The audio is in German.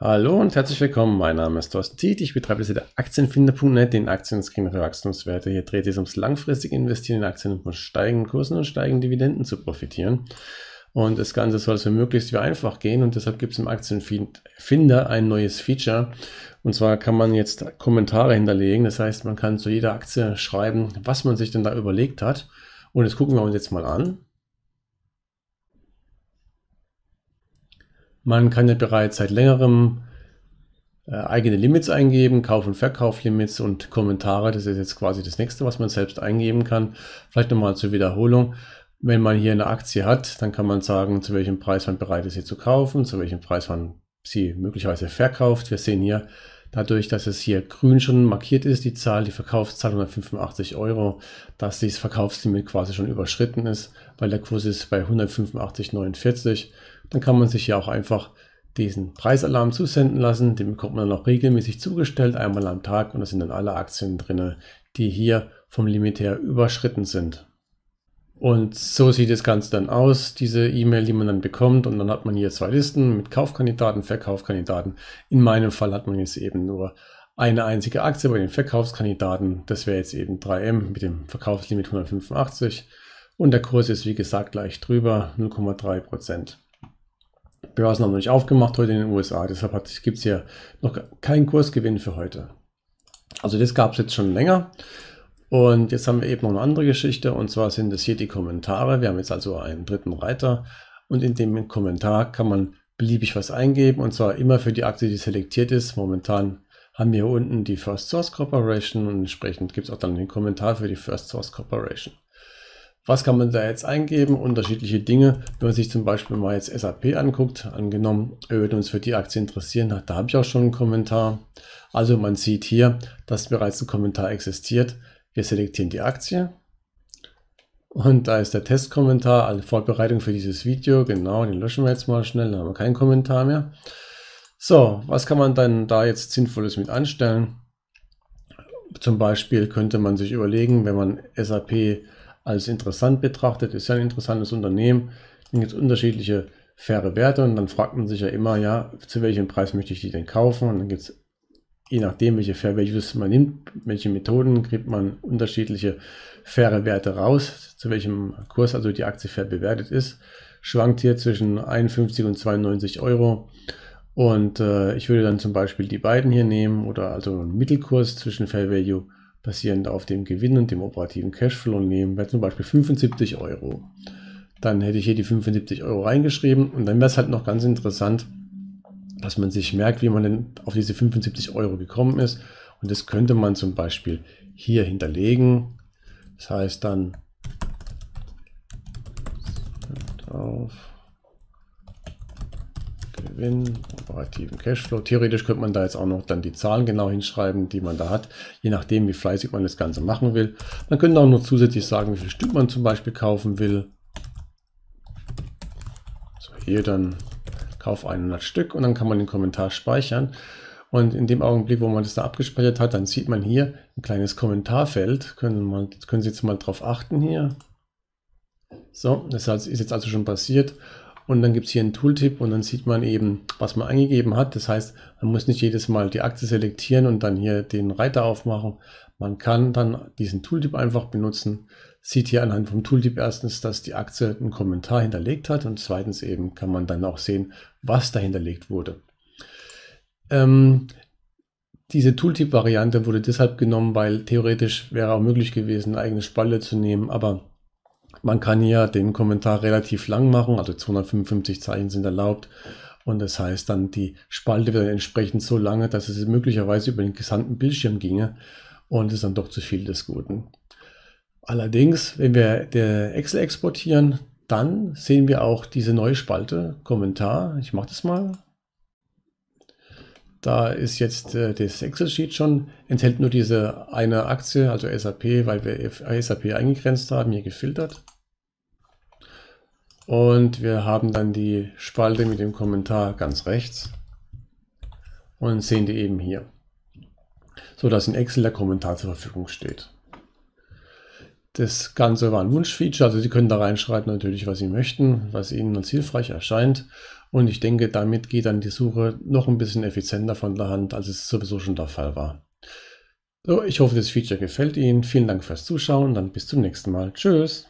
Hallo und herzlich willkommen. Mein Name ist Thorsten Tiet. Ich betreibe jetzt der Aktienfinder.net, den Aktienscreen für Wachstumswerte. Hier dreht es ums langfristig Investieren in Aktien, um von steigenden Kursen und steigenden Dividenden zu profitieren. Und das Ganze soll so möglichst wie einfach gehen. Und deshalb gibt es im Aktienfinder ein neues Feature. Und zwar kann man jetzt Kommentare hinterlegen. Das heißt, man kann zu jeder Aktie schreiben, was man sich denn da überlegt hat. Und das gucken wir uns jetzt mal an. Man kann ja bereits seit längerem äh, eigene Limits eingeben, Kauf- und Verkauflimits und Kommentare. Das ist jetzt quasi das nächste, was man selbst eingeben kann. Vielleicht nochmal zur Wiederholung. Wenn man hier eine Aktie hat, dann kann man sagen, zu welchem Preis man bereit ist, sie zu kaufen, zu welchem Preis man sie möglicherweise verkauft. Wir sehen hier dadurch, dass es hier grün schon markiert ist, die Zahl, die Verkaufszahl 185 Euro, dass dieses Verkaufslimit quasi schon überschritten ist, weil der Kurs ist bei 185,49 dann kann man sich ja auch einfach diesen Preisalarm zusenden lassen. Den bekommt man dann auch regelmäßig zugestellt, einmal am Tag und da sind dann alle Aktien drin, die hier vom Limit her überschritten sind. Und so sieht das Ganze dann aus, diese E-Mail, die man dann bekommt. Und dann hat man hier zwei Listen mit Kaufkandidaten, Verkaufkandidaten. In meinem Fall hat man jetzt eben nur eine einzige Aktie bei den Verkaufskandidaten. Das wäre jetzt eben 3M mit dem Verkaufslimit 185. Und der Kurs ist wie gesagt gleich drüber, 0,3 Prozent. Börsen haben noch nicht aufgemacht heute in den USA. Deshalb gibt es hier noch keinen Kursgewinn für heute. Also das gab es jetzt schon länger. Und jetzt haben wir eben noch eine andere Geschichte. Und zwar sind das hier die Kommentare. Wir haben jetzt also einen dritten Reiter. Und in dem Kommentar kann man beliebig was eingeben. Und zwar immer für die Aktie, die selektiert ist. Momentan haben wir hier unten die First Source Corporation. Und entsprechend gibt es auch dann den Kommentar für die First Source Corporation. Was kann man da jetzt eingeben? Unterschiedliche Dinge. Wenn man sich zum Beispiel mal jetzt SAP anguckt, angenommen, wir würden uns für die Aktie interessieren, da habe ich auch schon einen Kommentar. Also man sieht hier, dass bereits ein Kommentar existiert. Wir selektieren die Aktie. Und da ist der Testkommentar, also Vorbereitung für dieses Video. Genau, den löschen wir jetzt mal schnell, da haben wir keinen Kommentar mehr. So, was kann man dann da jetzt Sinnvolles mit anstellen? Zum Beispiel könnte man sich überlegen, wenn man SAP als interessant betrachtet, ist ja ein interessantes Unternehmen, Dann gibt es unterschiedliche faire Werte und dann fragt man sich ja immer, ja, zu welchem Preis möchte ich die denn kaufen? Und dann gibt es, je nachdem, welche Fair Values man nimmt, welche Methoden, kriegt man unterschiedliche faire Werte raus, zu welchem Kurs also die Aktie fair bewertet ist. Schwankt hier zwischen 51 und 92 Euro. Und äh, ich würde dann zum Beispiel die beiden hier nehmen oder also einen Mittelkurs zwischen Fair Value basierend auf dem Gewinn und dem operativen Cashflow nehmen wir zum Beispiel 75 Euro. Dann hätte ich hier die 75 Euro reingeschrieben und dann wäre es halt noch ganz interessant, dass man sich merkt, wie man denn auf diese 75 Euro gekommen ist. Und das könnte man zum Beispiel hier hinterlegen. Das heißt dann auf Gewinn, operativen Cashflow. Theoretisch könnte man da jetzt auch noch dann die Zahlen genau hinschreiben, die man da hat, je nachdem, wie fleißig man das Ganze machen will. Man könnte auch noch zusätzlich sagen, wie viel Stück man zum Beispiel kaufen will. So, hier dann Kauf 100 Stück und dann kann man den Kommentar speichern. Und in dem Augenblick, wo man das da abgespeichert hat, dann sieht man hier ein kleines Kommentarfeld. Können, man, können Sie jetzt mal drauf achten hier. So, das ist jetzt also schon passiert. Und dann gibt es hier einen Tooltip und dann sieht man eben, was man eingegeben hat. Das heißt, man muss nicht jedes Mal die Akte selektieren und dann hier den Reiter aufmachen. Man kann dann diesen Tooltip einfach benutzen. Sieht hier anhand vom Tooltip erstens, dass die Aktie einen Kommentar hinterlegt hat und zweitens eben kann man dann auch sehen, was da hinterlegt wurde. Ähm, diese Tooltip-Variante wurde deshalb genommen, weil theoretisch wäre auch möglich gewesen, eine eigene Spalte zu nehmen, aber man kann hier den Kommentar relativ lang machen, also 255 Zeichen sind erlaubt. Und das heißt dann, die Spalte wird dann entsprechend so lange, dass es möglicherweise über den gesamten Bildschirm ginge. Und es ist dann doch zu viel des Guten. Allerdings, wenn wir der Excel exportieren, dann sehen wir auch diese neue Spalte, Kommentar. Ich mache das mal. Da ist jetzt äh, das Excel-Sheet schon, enthält nur diese eine Aktie, also SAP, weil wir äh, SAP eingegrenzt haben, hier gefiltert. Und wir haben dann die Spalte mit dem Kommentar ganz rechts und sehen die eben hier, so dass in Excel der Kommentar zur Verfügung steht. Das Ganze war ein Wunschfeature, also Sie können da reinschreiben natürlich, was Sie möchten, was Ihnen als hilfreich erscheint. Und ich denke, damit geht dann die Suche noch ein bisschen effizienter von der Hand, als es sowieso schon der Fall war. So, ich hoffe, das Feature gefällt Ihnen. Vielen Dank fürs Zuschauen. Dann bis zum nächsten Mal. Tschüss.